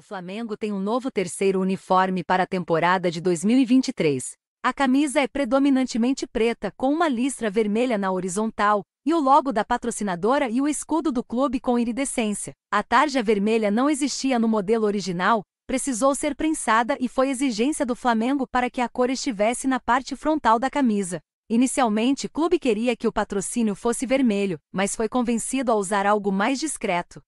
O Flamengo tem um novo terceiro uniforme para a temporada de 2023. A camisa é predominantemente preta, com uma listra vermelha na horizontal, e o logo da patrocinadora e o escudo do clube com iridescência. A tarja vermelha não existia no modelo original, precisou ser prensada e foi exigência do Flamengo para que a cor estivesse na parte frontal da camisa. Inicialmente, o clube queria que o patrocínio fosse vermelho, mas foi convencido a usar algo mais discreto.